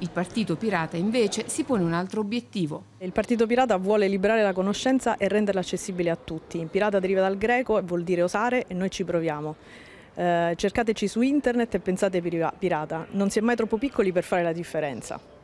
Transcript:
Il Partito Pirata invece si pone un altro obiettivo. Il Partito Pirata vuole liberare la conoscenza e renderla accessibile a tutti. Pirata deriva dal greco e vuol dire osare e noi ci proviamo. Eh, cercateci su internet e pensate pirata. Non si è mai troppo piccoli per fare la differenza.